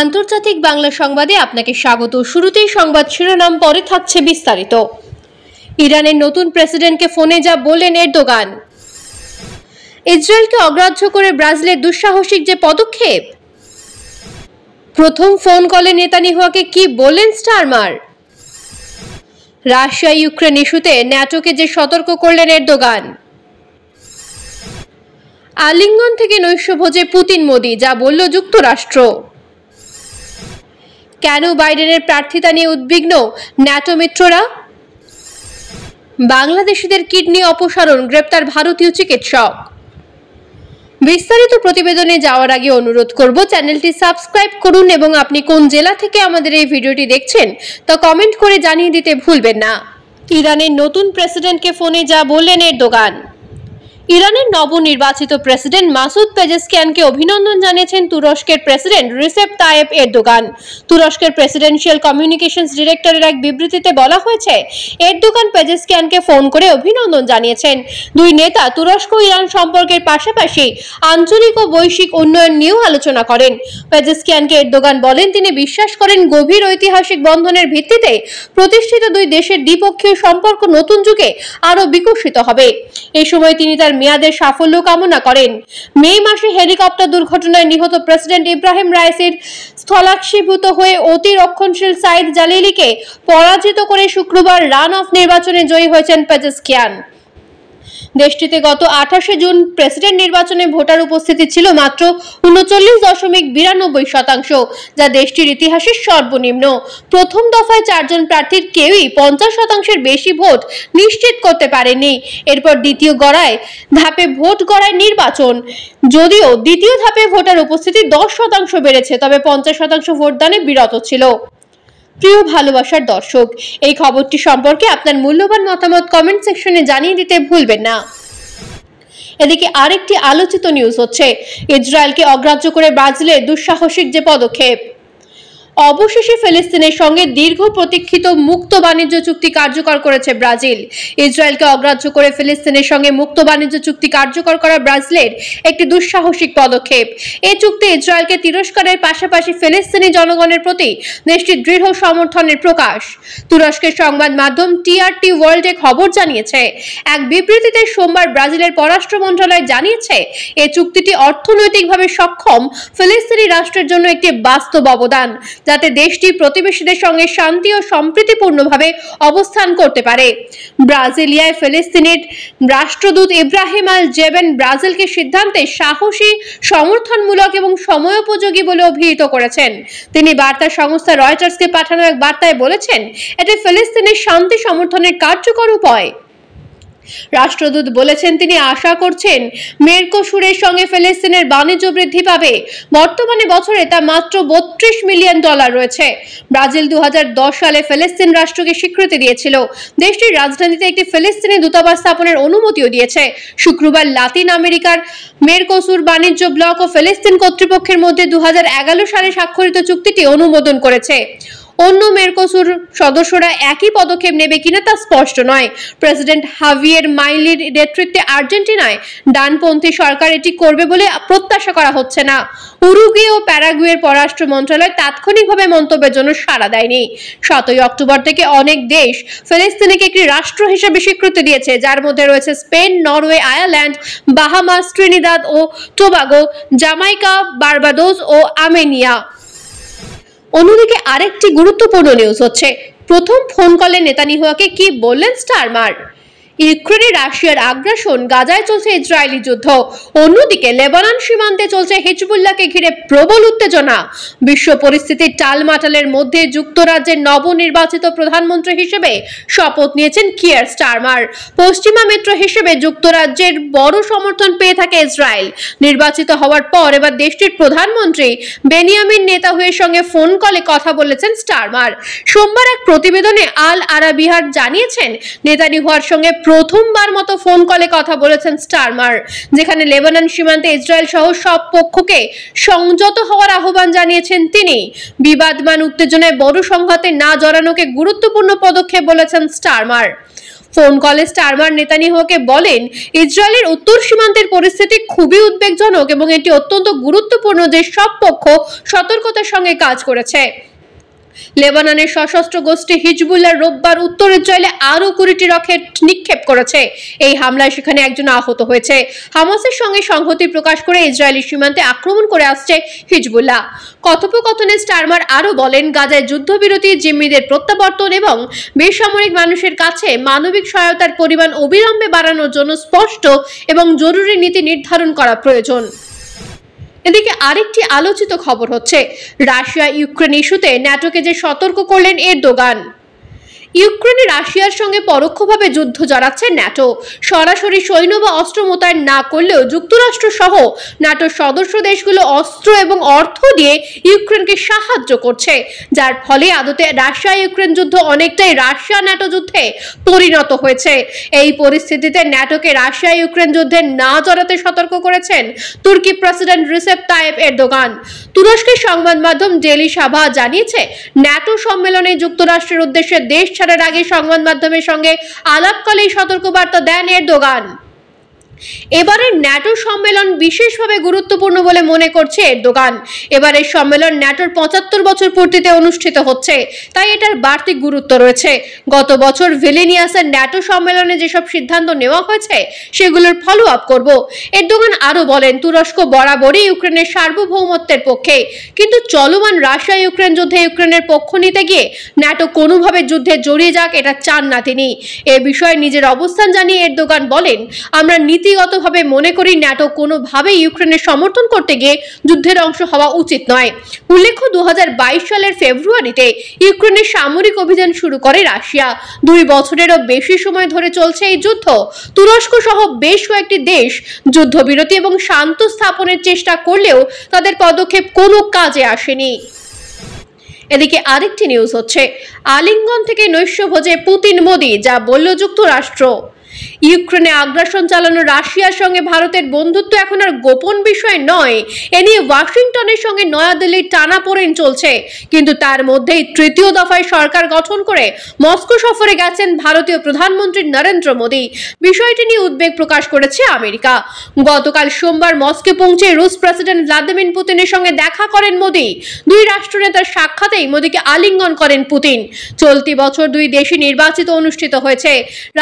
আন্তর্জাতিক বাংলা সংবাদে আপনাকে স্বাগত শুরুতেই সংবাদ শিরোনাম পরে থাকছে বিস্তারিত ইরানের নতুন প্রেসিডেন্টকে ফোনে যা বললেন এরদোগান ইসরায়েলকে অগ্রাহ্য করে ব্রাজিলের দুঃসাহসিক যে পদক্ষেপ প্রথম ফোন কলে নেতানিহুয়াকে কি বললেন স্টারমার রাশিয়া ইউক্রেন ইস্যুতে ন্যাটোকে যে সতর্ক করলেন এরদোগান আলিঙ্গন থেকে নৈশভোজে পুতিন মোদি যা বলল যুক্তরাষ্ট্র কেন বাইডেনের প্রার্থিতা নিয়ে উদ্বিগ্ন ন্যাটো মিত্ররা বাংলাদেশিদের কিডনি অপসারণ গ্রেপ্তার ভারতীয় চিকিৎসক বিস্তারিত প্রতিবেদনে যাওয়ার আগে অনুরোধ করব চ্যানেলটি সাবস্ক্রাইব করুন এবং আপনি কোন জেলা থেকে আমাদের এই ভিডিওটি দেখছেন তা কমেন্ট করে জানিয়ে দিতে ভুলবেন না ইরানের নতুন প্রেসিডেন্টকে ফোনে যা বললেন এর দোকান ইরানের নবনির্বাচিত প্রেসিডেন্ট মাসুদ পেজেসকিয়ানকে অভিনন্দন জানিয়েছেন তুরস্কের প্রেসিডেন্ট রিসেপ তায়েব এরদোগান তুরস্কের প্রেসিডেন্সিয়াল কমিউনিকেশনস ডিরেক্টরের এক বিবৃতিতে বলা হয়েছে এরদোগান পেজেসকিয়ানকে ফোন করে অভিনন্দন জানিয়েছেন দুই নেতা তুরস্ক ইরান সম্পর্কের পাশাপাশি আঞ্চলিক ও বৈশ্বিক উন্নয়ন নিয়েও আলোচনা করেন পেজেসকিয়ানকে এরদোগান বলেন তিনি বিশ্বাস করেন গভীর ঐতিহাসিক বন্ধনের ভিত্তিতে প্রতিষ্ঠিত দুই দেশের দ্বিপক্ষীয় সম্পর্ক নতুন যুগে আরও বিকশিত হবে এ সময় তিনি তার মেয়াদের সাফল্য কামনা করেন মে মাসে হেলিকপ্টার দুর্ঘটনায় নিহত প্রেসিডেন্ট ইব্রাহিম রাইসির স্থলাক্ষীভূত হয়ে অতি রক্ষণশীল সাইদ জালিলিকে পরাজিত করে শুক্রবার রান অফ নির্বাচনে জয়ী হয়েছেন পেজেসকিয়ান দেশটিতে গত আঠাশে জুন প্রেসিডেন্ট নির্বাচনে ভোটার উপস্থিতি ছিল মাত্র উনচল্লিশ দশমিক বিরানব্বই শতাংশ যা দেশটির ইতিহাসে সর্বনিম্ন প্রথম দফায় চারজন প্রার্থীর কেউই পঞ্চাশ শতাংশের বেশি ভোট নিশ্চিত করতে পারেনি এরপর দ্বিতীয় গড়ায় ধাপে ভোট গড়ায় নির্বাচন যদিও দ্বিতীয় ধাপে ভোটার উপস্থিতি দশ শতাংশ বেড়েছে তবে পঞ্চাশ শতাংশ ভোটদানে বিরত ছিল প্রিয় ভালোবাসার দর্শক এই খবরটি সম্পর্কে আপনার মূল্যবান মতামত কমেন্ট সেকশনে জানিয়ে দিতে ভুলবেন না এদিকে আরেকটি আলোচিত নিউজ হচ্ছে ইসরায়েলকে অগ্রাহ্য করে ব্রাজিলের দুঃসাহসিক যে পদক্ষেপ অবশেষে ফিলিস্তিনের সঙ্গে দীর্ঘ প্রতীক্ষিত মুক্ত বাণিজ্য চুক্তি কার্যকর করেছে ব্রাজিল ইসরায়েলকে অগ্রাহ্য করে ফিলিস্তিনের সঙ্গে মুক্ত বাণিজ্য চুক্তি কার্যকর করা ব্রাজিলের একটি দুঃসাহসিক পদক্ষেপ এ চুক্তি ইসরায়েলকে তিরস্কারের পাশাপাশি ফিলিস্তিনি জনগণের প্রতি দেশটির দৃঢ় সমর্থনের প্রকাশ তুরস্কের সংবাদ মাধ্যম টিআরটি ওয়ার্ল্ডে খবর জানিয়েছে এক বিবৃতিতে সোমবার ব্রাজিলের পররাষ্ট্র মন্ত্রণালয় জানিয়েছে এ চুক্তিটি অর্থনৈতিকভাবে সক্ষম ফিলিস্তিনি রাষ্ট্রের জন্য একটি বাস্তব অবদান যাতে দেশটি প্রতিবেশীদের সঙ্গে শান্তি ও সম্প্রীতিপূর্ণভাবে অবস্থান করতে পারে ব্রাজিলিয়ায় ফিলিস্তিনের রাষ্ট্রদূত ইব্রাহিম আল জেবেন ব্রাজিলকে সিদ্ধান্তে সাহসী সমর্থনমূলক এবং সময়োপযোগী বলে অভিহিত করেছেন তিনি বার্তা সংস্থা রয়টার্সকে পাঠানো এক বার্তায় বলেছেন এটি ফিলিস্তিনের শান্তি সমর্থনের কার্যকর উপায় রাষ্ট্রদূত বলেছেন তিনি আশা করছেন মেরকোসুরের সঙ্গে ফিলিস্তিনের বাণিজ্য বৃদ্ধি পাবে বর্তমানে বছরে তা মাত্র বত্রিশ মিলিয়ন ডলার রয়েছে ব্রাজিল দু সালে ফিলিস্তিন রাষ্ট্রকে স্বীকৃতি দিয়েছিল দেশটির রাজধানীতে একটি ফিলিস্তিনি দূতাবাস স্থাপনের অনুমতিও দিয়েছে শুক্রবার লাতিন আমেরিকার মেরকোসুর বাণিজ্য ব্লক ও ফিলিস্তিন কর্তৃপক্ষের মধ্যে দু সালে স্বাক্ষরিত চুক্তিটি অনুমোদন করেছে অন্য মেরকোসুর সদস্যরা একই পদক্ষেপ নেবে কিনা তা স্পষ্ট নয় প্রেসিডেন্ট হাভিয়ের মাইলির নেতৃত্বে আর্জেন্টিনায় ডানপন্থী সরকার এটি করবে বলে প্রত্যাশা করা হচ্ছে না উরুগুয়ে ও প্যারাগুয়ের পররাষ্ট্র মন্ত্রণালয় তাৎক্ষণিকভাবে মন্তব্যের জন্য সাড়া দেয়নি সতই অক্টোবর থেকে অনেক দেশ ফিলিস্তিনিকে একটি রাষ্ট্র হিসেবে স্বীকৃতি দিয়েছে যার মধ্যে রয়েছে Spain Norway Ireland Bahamas Trinidad ও টোবাগো জামাইকা বার্বাদোস ও আমেনিয়া অন্যদিকে আরেকটি গুরুত্বপূর্ণ নিউজ হচ্ছে প্রথম ফোন কলে নেতানিহুয়াকে কি বললেন স্টারমার ইউক্রেনে রাশিয়ার আগ্রাসন গাজায় চলছে ইসরায়েলি যুদ্ধ অন্যদিকে লেবানন সীমান্তে চলছে হিজবুল্লাহকে ঘিরে প্রবল উত্তেজনা বিশ্ব পরিস্থিতির টালমাটালের মধ্যে যুক্তরাজ্যের নবনির্বাচিত প্রধানমন্ত্রী হিসেবে শপথ নিয়েছেন কিয়ার স্টারমার পশ্চিমা মিত্র হিসেবে যুক্তরাজ্যের বড় সমর্থন পেয়ে থাকে ইসরায়েল নির্বাচিত হওয়ার পর এবার দেশটির প্রধানমন্ত্রী বেনিয়ামিন নেতাহুয়ের সঙ্গে ফোন কলে কথা বলেছেন স্টারমার সোমবার এক প্রতিবেদনে আল আরা বিহার জানিয়েছেন হওয়ার সঙ্গে প্রথমবার মতো ফোন কলে কথা বলেছেন স্টারমার যেখানে লেবানন সীমান্তে ইসরায়েল সহ সব পক্ষকে সংযত হওয়ার আহ্বান জানিয়েছেন তিনি বিবাদমান উত্তেজনায় বড় সংঘাতে না জড়ানোকে গুরুত্বপূর্ণ পদক্ষেপ বলেছেন স্টারমার ফোন কলে স্টারমার নেতানিহকে বলেন ইসরায়েলের উত্তর সীমান্তের পরিস্থিতি খুবই উদ্বেগজনক এবং এটি অত্যন্ত গুরুত্বপূর্ণ যে সব পক্ষ সতর্কতার সঙ্গে কাজ করেছে লেবাননের সশস্ত্র গোষ্ঠী হিজবুল্লাহ রোববার উত্তর ইসরায়েলে আরও কুড়িটি রকেট নিক্ষেপ করেছে এই হামলায় সেখানে একজন আহত হয়েছে হামাসের সঙ্গে সংহতি প্রকাশ করে ইসরায়েলি সীমান্তে আক্রমণ করে আসছে হিজবুল্লাহ কথোপকথনে স্টারমার আরও বলেন গাজায় যুদ্ধবিরতি জিম্মিদের প্রত্যাবর্তন এবং বেসামরিক মানুষের কাছে মানবিক সহায়তার পরিমাণ অবিলম্বে বাড়ানোর জন্য স্পষ্ট এবং জরুরি নীতি নির্ধারণ করা প্রয়োজন এদিকে আরেকটি আলোচিত খবর হচ্ছে রাশিয়া ইউক্রেন ইস্যুতে ন্যাটোকে যে সতর্ক করলেন এর দোগান ইউক্রেনে রাশিয়ার সঙ্গে পরোক্ষভাবে যুদ্ধ জড়াচ্ছে ন্যাটো সরাসরি সৈন্য বা অস্ত্র মোতায়েন না করলেও যুক্তরাষ্ট্র সহ ন্যাটোর সদস্য দেশগুলো অস্ত্র এবং অর্থ দিয়ে ইউক্রেনকে সাহায্য করছে যার ফলে আদতে রাশিয়া ইউক্রেন যুদ্ধ অনেকটাই রাশিয়া ন্যাটো যুদ্ধে পরিণত হয়েছে এই পরিস্থিতিতে ন্যাটোকে রাশিয়া ইউক্রেন যুদ্ধে না জড়াতে সতর্ক করেছেন তুর্কি প্রেসিডেন্ট রিসেপ তায়েব এরদোগান তুরস্কের সংবাদ মাধ্যম ডেলি সাভা জানিয়েছে ন্যাটো সম্মেলনে যুক্তরাষ্ট্রের উদ্দেশ্যে দেশ ছাড়ার আগে সংবাদ মাধ্যমের সঙ্গে আলাপকালেই সতর্কবার্তা দেন এর দোকান এবারের ন্যাটো সম্মেলন বিশেষভাবে গুরুত্বপূর্ণ বলে মনে করছে দোকান এবারের সম্মেলন ন্যাটোর পঁচাত্তর বছর পূর্তিতে অনুষ্ঠিত হচ্ছে তাই এটার বাড়তি গুরুত্ব রয়েছে গত বছর ভিলেনিয়াসের ন্যাটো সম্মেলনে যেসব সিদ্ধান্ত নেওয়া হয়েছে সেগুলোর ফলো আপ করব এরদোগান আরও বলেন তুরস্ক বরাবরই ইউক্রেনের সার্বভৌমত্বের পক্ষে কিন্তু চলমান রাশিয়া ইউক্রেন যুদ্ধে ইউক্রেনের পক্ষ নিতে গিয়ে ন্যাটো কোনোভাবে যুদ্ধে জড়িয়ে যাক এটা চান না তিনি এ বিষয়ে নিজের অবস্থান জানিয়ে এরদোগান বলেন আমরা নীতি ব্যক্তিগতভাবে মনে করি ন্যাটো কোনোভাবেই ইউক্রেনের সমর্থন করতে গিয়ে যুদ্ধের অংশ হওয়া উচিত নয় উল্লেখ্য দু সালের ফেব্রুয়ারিতে ইউক্রেনের সামরিক অভিযান শুরু করে রাশিয়া দুই বছরেরও বেশি সময় ধরে চলছে এই যুদ্ধ তুরস্ক সহ বেশ কয়েকটি দেশ যুদ্ধবিরতি এবং শান্ত স্থাপনের চেষ্টা করলেও তাদের পদক্ষেপ কোনো কাজে আসেনি এদিকে আরেকটি নিউজ হচ্ছে আলিঙ্গন থেকে নৈশ্য ভোজে পুতিন মোদি যা বলল যুক্তরাষ্ট্র ইউক্রেনে আগ্রাসন চালানো রাশিয়ার সঙ্গে ভারতের বন্ধুত্ব এখন আর গোপন বিষয় নয় এ নিয়ে ওয়াশিংটনের সঙ্গে নয়াদিল্লির টানাপোড়েন চলছে কিন্তু তার মধ্যেই তৃতীয় দফায় সরকার গঠন করে মস্কো সফরে গেছেন ভারতীয় প্রধানমন্ত্রী নরেন্দ্র মোদী বিষয়টি নিয়ে উদ্বেগ প্রকাশ করেছে আমেরিকা গতকাল সোমবার মস্কো পৌঁছে রুশ প্রেসিডেন্ট ভ্লাদিমির পুতিনের সঙ্গে দেখা করেন মোদী দুই রাষ্ট্রনেতার সাক্ষাতেই মোদীকে আলিঙ্গন করেন পুতিন চলতি বছর দুই দেশে নির্বাচিত অনুষ্ঠিত হয়েছে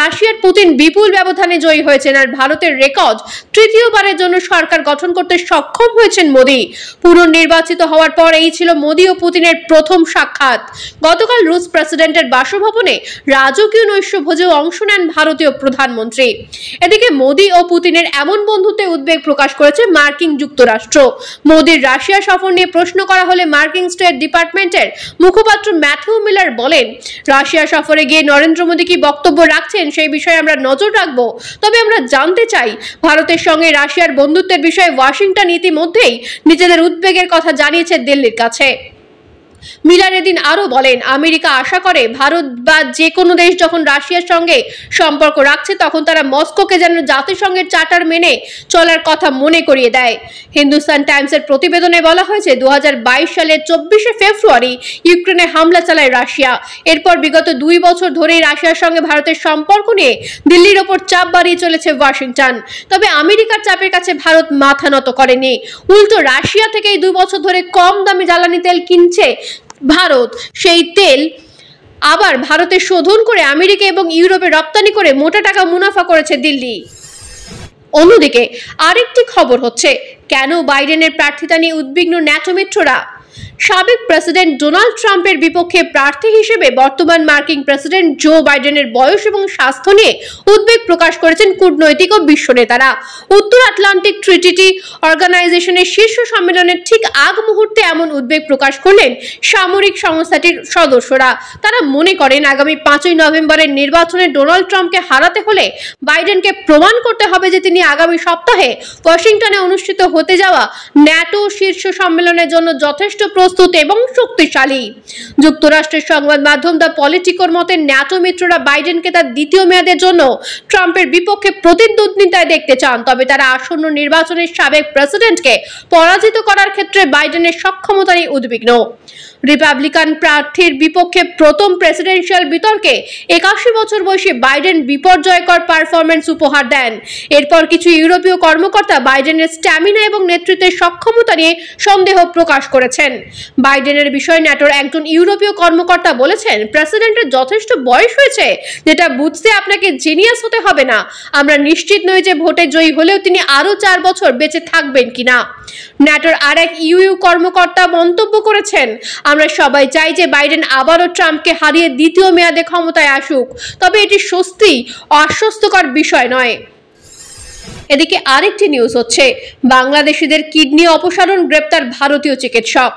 রাশিয়ার পুতিন বিপুল ব্যবধানে জয়ী হয়েছেন আর ভারতের রেকর্ড তৃতীয়বারের জন্য সরকার গঠন করতে সক্ষম হয়েছেন মোদী পুনর্নির্বাচিত হওয়ার পর এই ছিল মোদী ও পুতিনের প্রথম সাক্ষাৎ গতকাল রুশ প্রেসিডেন্টের বাসভবনে রাজকীয় নৈশভোজে অংশ নেন ভারতীয় প্রধানমন্ত্রী এদিকে মোদী ও পুতিনের এমন বন্ধুতে উদ্বেগ প্রকাশ করেছে মার্কিন যুক্তরাষ্ট্র মোদীর রাশিয়া সফর নিয়ে প্রশ্ন করা হলে মার্কিন স্টেট ডিপার্টমেন্টের মুখপাত্র ম্যাথিউ মিলার বলেন রাশিয়া সফরে গিয়ে নরেন্দ্র মোদী কি বক্তব্য রাখছেন সেই বিষয়ে আমরা নজর রাখব তবে আমরা জানতে চাই ভারতের সঙ্গে রাশিয়ার বন্ধুত্বের বিষয়ে ওয়াশিংটন ইতিমধ্যেই নিজেদের উদ্বেগের কথা জানিয়েছে দিল্লির কাছে মিলার এদিন আরও বলেন আমেরিকা আশা করে ভারত বা যে কোনো দেশ যখন রাশিয়ার সঙ্গে সম্পর্ক রাখছে তখন তারা মস্কোকে যেন জাতিসংঘের চার্টার মেনে চলার কথা মনে করিয়ে দেয় হিন্দুস্তান টাইমসের প্রতিবেদনে বলা হয়েছে দু সালের চব্বিশে ফেব্রুয়ারি ইউক্রেনে হামলা চালায় রাশিয়া এরপর বিগত দুই বছর ধরেই রাশিয়ার সঙ্গে ভারতের সম্পর্ক নিয়ে দিল্লির ওপর চাপ বাড়িয়ে চলেছে ওয়াশিংটন তবে আমেরিকার চাপের কাছে ভারত মাথা নত করেনি উল্টো রাশিয়া থেকেই দুই বছর ধরে কম দামে জ্বালানি তেল কিনছে ভারত সেই তেল আবার ভারতে শোধন করে আমেরিকা এবং ইউরোপে রপ্তানি করে মোটা টাকা মুনাফা করেছে দিল্লি অন্যদিকে আরেকটি খবর হচ্ছে কেন বাইডেনের প্রার্থিতা নিয়ে উদ্বিগ্ন ন্যাটো মিত্ররা সাবেক প্রেসিডেন্ট ডোনাল্ড ট্রাম্পের বিপক্ষে প্রার্থী হিসেবে বর্তমান মার্কিন প্রেসিডেন্ট জো বাইডেনের বয়স এবং স্বাস্থ্য নিয়ে উদ্বেগ প্রকাশ করেছেন কূটনৈতিক ও বিশ্ব নেতারা উত্তর আটলান্টিক ট্রিটিটি অর্গানাইজেশনের শীর্ষ সম্মেলনের ঠিক আগ মুহূর্তে এমন উদ্বেগ প্রকাশ করলেন সামরিক সংস্থাটির সদস্যরা তারা মনে করেন আগামী পাঁচই নভেম্বরের নির্বাচনে ডোনাল্ড ট্রাম্পকে হারাতে হলে বাইডেনকে প্রমাণ করতে হবে যে তিনি আগামী সপ্তাহে ওয়াশিংটনে অনুষ্ঠিত হতে যাওয়া ন্যাটো শীর্ষ সম্মেলনের জন্য যথেষ্ট প্রস্তুত এবং শক্তিশালী যুক্তরাষ্ট্রের সংবাদ মাধ্যম দ্য পলিটিকোর মতে ন্যাটো মিত্ররা বাইডেনকে তার দ্বিতীয় মেয়াদের জন্য ট্রাম্পের বিপক্ষে প্রতিদ্বন্দ্বিতায় দেখতে চান তবে তারা আসন্ন নির্বাচনের সাবেক প্রেসিডেন্টকে পরাজিত করার ক্ষেত্রে বাইডেনের সক্ষমতা নিয়ে উদ্বিগ্ন রিপাবলিকান প্রার্থীর বিপক্ষে প্রথম প্রেসিডেন্সিয়াল বিতর্কে একাশি বছর বয়সে বাইডেন বিপর্যয়কর পারফরমেন্স উপহার দেন এরপর কিছু ইউরোপীয় কর্মকর্তা বাইডেনের স্ট্যামিনা এবং নেতৃত্বের সক্ষমতা নিয়ে সন্দেহ প্রকাশ করেছেন বাইডেনের বিষয়ে ন্যাটোর একজন ইউরোপীয় কর্মকর্তা বলেছেন প্রেসিডেন্টের যথেষ্ট বয়স হয়েছে যেটা বুঝতে আপনাকে জেনিয়াস হতে হবে না আমরা নিশ্চিত নই যে ভোটে জয়ী হলেও তিনি আরও চার বছর বেঁচে থাকবেন কিনা ন্যাটোর আর এক ইউইউ কর্মকর্তা মন্তব্য করেছেন আমরা সবাই চাই যে বাইডেন আবারও ট্রাম্পকে হারিয়ে দ্বিতীয় মেয়াদে ক্ষমতায় আসুক তবে এটি স্বস্তি অস্বস্তিকর বিষয় নয় এদিকে আরেকটি নিউজ হচ্ছে বাংলাদেশিদের কিডনি অপসারণ গ্রেপ্তার ভারতীয় চিকিৎসক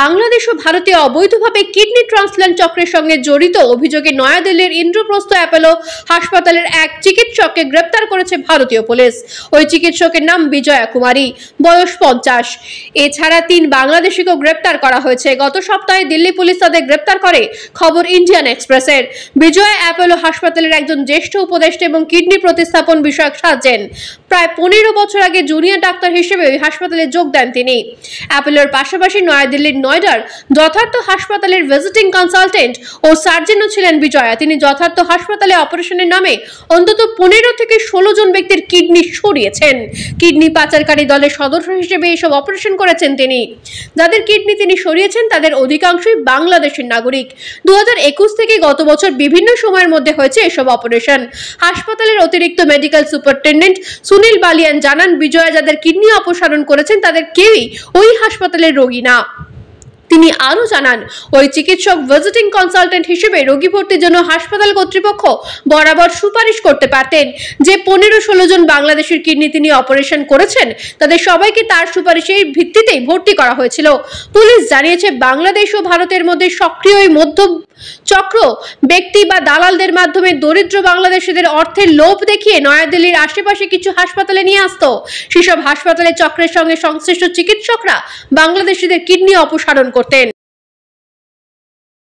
বাংলাদেশ ও ভারতে অবৈধভাবে কিডনি ট্রান্সপ্ল্যান্ট চক্রের সঙ্গে জড়িত অভিযোগে নয়াদিল্লির ইন্দ্রপ্রস্থ অ্যাপেলো হাসপাতালের এক চিকিৎসককে গ্রেপ্তার করেছে ভারতীয় পুলিশ ওই চিকিৎসকের নাম বিজয়া কুমারী বয়স পঞ্চাশ এছাড়া তিন বাংলাদেশিকেও গ্রেপ্তার করা হয়েছে গত সপ্তাহে দিল্লি পুলিশ তাদের গ্রেপ্তার করে খবর ইন্ডিয়ান এক্সপ্রেসের বিজয়া অ্যাপেলো হাসপাতালের একজন জ্যেষ্ঠ উপদেষ্টা এবং কিডনি প্রতিস্থাপন বিষয়ক সাজেন প্রায় পনেরো বছর আগে জুনিয়র ডাক্তার হিসেবে ওই হাসপাতালে যোগ দেন তিনি অ্যাপেলোর পাশাপাশি নয়াদিল্লির নয়ডার যথার্থ হাসপাতালের ভিজিটিং কনসালটেন্ট ও সার্জেনও ছিলেন বিজয়া তিনি যথার্থ হাসপাতালে অপারেশনের নামে অন্তত পনেরো থেকে ষোলো জন ব্যক্তির কিডনি সরিয়েছেন কিডনি পাচারকারী দলের সদস্য হিসেবে এসব অপারেশন করেছেন তিনি যাদের কিডনি তিনি সরিয়েছেন তাদের অধিকাংশই বাংলাদেশের নাগরিক দু থেকে গত বছর বিভিন্ন সময়ের মধ্যে হয়েছে এসব অপারেশন হাসপাতালের অতিরিক্ত মেডিকেল সুপারটেন্ডেন্ট সুনীল বালিয়ান জানান বিজয়া যাদের কিডনি অপসারণ করেছেন তাদের কেউই ওই হাসপাতালের রোগী না তিনি আরও জানান ওই চিকিৎসক ভিজিটিং কনসালটেন্ট হিসেবে রোগী ভর্তির জন্য হাসপাতাল কর্তৃপক্ষ বরাবর সুপারিশ করতে পারতেন যে পনেরো ষোলো জন বাংলাদেশের কিডনি তিনি অপারেশন করেছেন তাদের সবাইকে তার সুপারিশের ভিত্তিতেই ভর্তি করা হয়েছিল পুলিশ জানিয়েছে বাংলাদেশ ও ভারতের মধ্যে সক্রিয় মধ্য চক্র ব্যক্তি বা দালালদের মাধ্যমে দরিদ্র বাংলাদেশিদের অর্থের লোভ দেখিয়ে নয়াদিল্লির আশেপাশে কিছু হাসপাতালে নিয়ে আসত সেসব হাসপাতালে চক্রের সঙ্গে সংশ্লিষ্ট চিকিৎসকরা বাংলাদেশিদের কিডনি অপসারণ করতেন